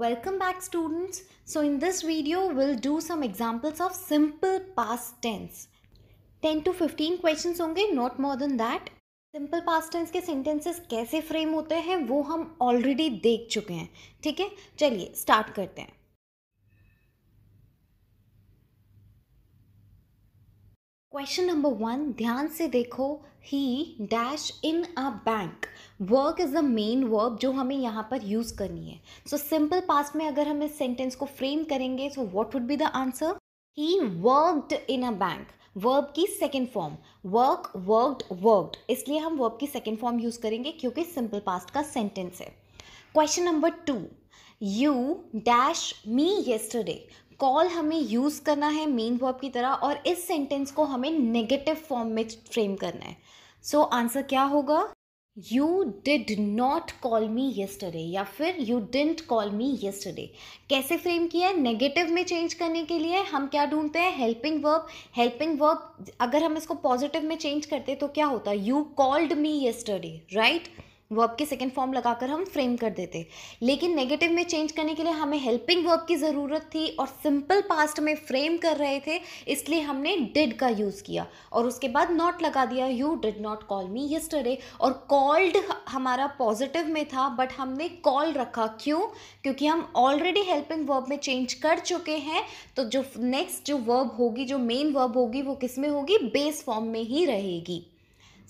Welcome back students. So in this video we'll do some examples of simple past tense. 10 to 15 questions होंगे not more than that. simple past tense ke sentences kaise frame hote hain wo hum already dekh chuke hain theek hai chaliye start karte hain question number one ध्यान से देखो he dash in a bank work is the main verb जो हमें यहाँ पर use करनी है so simple past में अगर हम इस सेंटेंस को फ्रेम करेंगे so what would be the answer he worked in a bank verb की second form work worked worked इसलिए हम वर्ब की सेकेंड फॉर्म यूज़ करेंगे क्योंकि सिंपल पास्ट का सेंटेंस है question number two you dash me yesterday call हमें use करना है मेन वर्ब की तरह और इस सेंटेंस को हमें नेगेटिव फॉर्म में फ्रेम करना है सो so, आंसर क्या होगा you did not call me yesterday या फिर you didn't call me yesterday कैसे फ्रेम किया है नेगेटिव में चेंज करने के लिए हम क्या ढूंढते हैं हेल्पिंग वर्ब हेल्पिंग वर्ब अगर हम इसको पॉजिटिव में चेंज करते तो क्या होता है you called me yesterday right verb के सेकेंड फॉर्म लगाकर हम फ्रेम कर देते लेकिन नेगेटिव में चेंज करने के लिए हमें हेल्पिंग वर्ब की ज़रूरत थी और सिंपल पास्ट में फ्रेम कर रहे थे इसलिए हमने डिड का यूज़ किया और उसके बाद नॉट लगा दिया you did not call me yesterday और कॉल्ड हमारा पॉजिटिव में था बट हमने कॉल रखा क्यों क्योंकि हम ऑलरेडी हेल्पिंग वर्ब में चेंज कर चुके हैं तो जो नेक्स्ट जो वर्ब होगी जो मेन वर्ब होगी वो किस में होगी बेस फॉर्म में ही रहेगी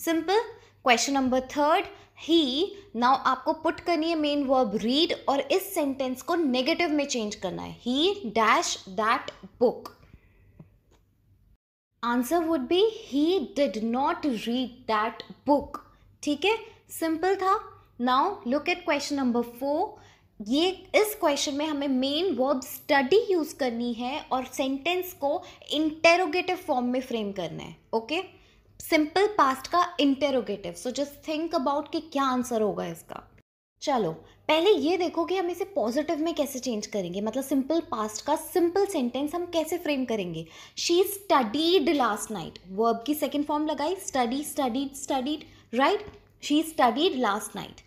सिंपल क्वेश्चन नंबर थर्ड ही नाउ आपको पुट करनी है मेन वर्ब रीड और इस सेंटेंस को नेगेटिव में चेंज करना है he dash that book answer would be he did not read that book ठीक है सिंपल था now look at question number four ये इस क्वेश्चन में हमें मेन वर्ब स्टडी यूज़ करनी है और सेंटेंस को इंटेरोगेटिव फॉर्म में फ्रेम करना है ओके okay? सिंपल पास्ट का interrogative so just think about कि क्या आंसर होगा इसका चलो पहले ये देखो कि हम इसे पॉजिटिव में कैसे चेंज करेंगे मतलब सिंपल पास्ट का सिंपल सेंटेंस हम कैसे फ्रेम करेंगे she studied last night verb की सेकेंड फॉर्म लगाई study studied studied right she studied last night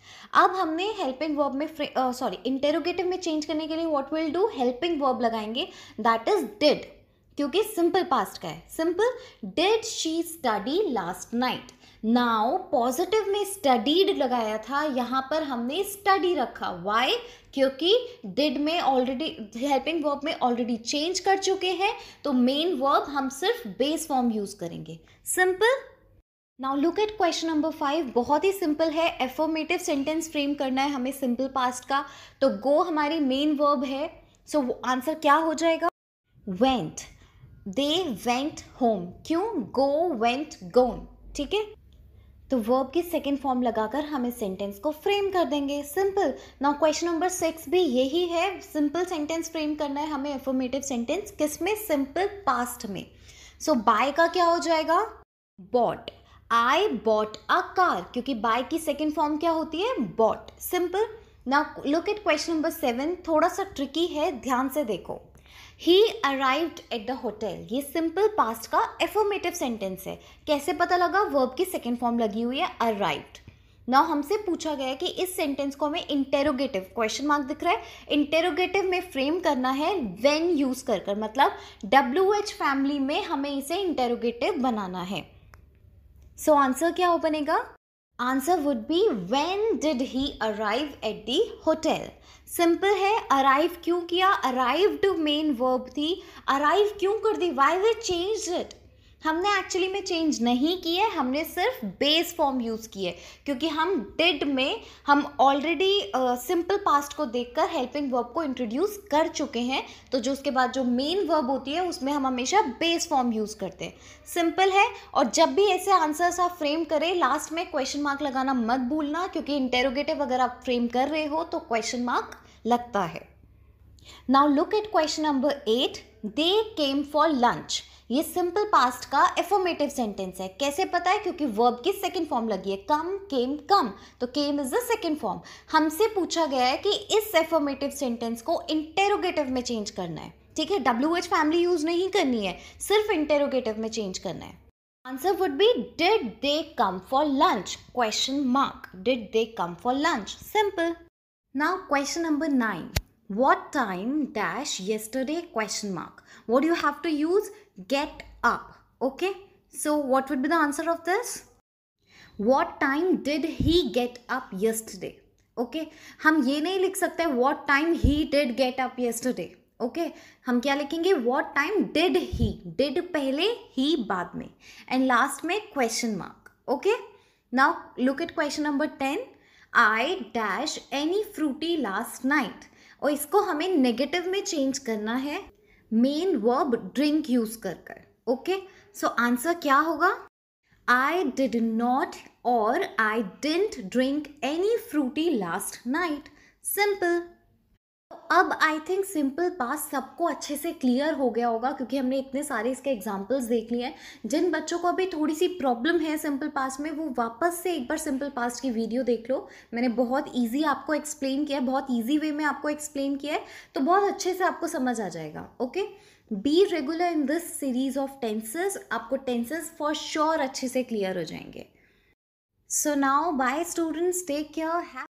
अब हमने हेल्पिंग वर्ब में सॉरी इंटेरोगेटिव uh, में चेंज करने के लिए what will do helping verb लगाएंगे दैट इज डिड क्योंकि सिंपल पास्ट का है simple did she study last night now positive में स्टडीड लगाया था यहाँ पर हमने स्टडी रखा वाई क्योंकि डिड में ऑलरेडी हेल्पिंग वर्ब में ऑलरेडी चेंज कर चुके हैं तो मेन वर्ब हम सिर्फ बेस फॉर्म यूज करेंगे simple now look at question number five बहुत ही सिंपल है एफॉर्मेटिव सेंटेंस फ्रेम करना है हमें सिंपल पास्ट का तो गो हमारी मेन वर्ब है सो so, आंसर क्या हो जाएगा वेंट दे वेंट होम क्यों गो वेंट गोन ठीक है तो वर्ब की सेकेंड फॉर्म लगाकर हम इस सेंटेंस को फ्रेम कर देंगे simple now question number six भी यही है सिंपल सेंटेंस फ्रेम करना है हमें एफर्मेटिव सेंटेंस किस में सिंपल पास्ट में सो so, बाय का क्या हो जाएगा bought I bought a car क्योंकि बाय की सेकेंड फॉर्म क्या होती है bought simple now look at question number seven थोड़ा सा ट्रिकी है ध्यान से देखो he arrived at the hotel ये सिंपल पास्ट का एफर्मेटिव सेंटेंस है कैसे पता लगा वर्ब की सेकेंड फॉर्म लगी हुई है अराइव्ड ना हमसे पूछा गया है कि इस सेंटेंस को हमें इंटेरोगेटिव क्वेश्चन मार्क दिख रहा है इंटेरोगेटिव में फ्रेम करना है वेन यूज़ कर कर मतलब डब्ल्यू एच फैमिली में हमें इसे इंटेरोगेटिव बनाना है सो so, आंसर क्या हो बनेगा answer would be when did he arrive at the hotel simple है अराइव क्यों किया अराइव्ड मेन वर्ब थी अराइव क्यों कर दी वाई वे चेंज इट हमने एक्चुअली में चेंज नहीं किए हमने सिर्फ बेस फॉर्म यूज़ किए क्योंकि हम डिड में हम ऑलरेडी सिंपल पास्ट को देखकर हेल्पिंग वर्ब को इंट्रोड्यूस कर चुके हैं तो जो उसके बाद जो मेन वर्ब होती है उसमें हम हमेशा बेस फॉर्म यूज़ करते हैं सिंपल है और जब भी ऐसे आंसर्स आप फ्रेम करें लास्ट में क्वेश्चन मार्क लगाना मत भूलना क्योंकि इंटेरोगेटिव अगर आप फ्रेम कर रहे हो तो क्वेश्चन मार्क लगता है now look at question number eight they came for lunch ये सिंपल पास्ट का एफॉर्मेटिव सेंटेंस है कैसे पता है क्योंकि वर्ब की सेकेंड फॉर्म लगी है कम केम कम तो came is the second form हमसे पूछा गया है कि इस एफॉर्मेटिव सेंटेंस को इंटेरोगेटिव में चेंज करना है ठीक है डब्ल्यू एच फैमिली यूज नहीं करनी है सिर्फ इंटेरोगेटिव में चेंज करना है answer would be did they come for lunch question mark did they come for lunch simple now question number nine what time dash yesterday question mark what do you have to use get up okay so what would be the answer of this what time did he get up yesterday okay okay? हम ये नहीं लिख सकते what time he did get up yesterday okay हम क्या लिखेंगे what time did he did पहले he बाद में एंड लास्ट में question mark okay now look at question number ten I dash any Frooti last night और इसको हमें नेगेटिव में चेंज करना है मेन वर्ब ड्रिंक यूज कर कर ओके सो आंसर क्या होगा आई डिड नॉट और I didn't drink any Frooti last night simple अब आई थिंक सिंपल पास सबको अच्छे से क्लियर हो गया होगा क्योंकि हमने इतने सारे इसके एग्जाम्पल्स देख लिए हैं जिन बच्चों को अभी थोड़ी सी प्रॉब्लम है सिंपल पास में वो वापस से एक बार सिंपल पास की वीडियो देख लो मैंने बहुत ईजी आपको एक्सप्लेन किया है बहुत ईजी वे में आपको एक्सप्लेन किया है तो बहुत अच्छे से आपको समझ आ जाएगा okay be regular in this series of tenses आपको टेंसेज फॉर श्योर अच्छे से क्लियर हो जाएंगे सो नाओ बाय स्टूडेंट्स टेक केयर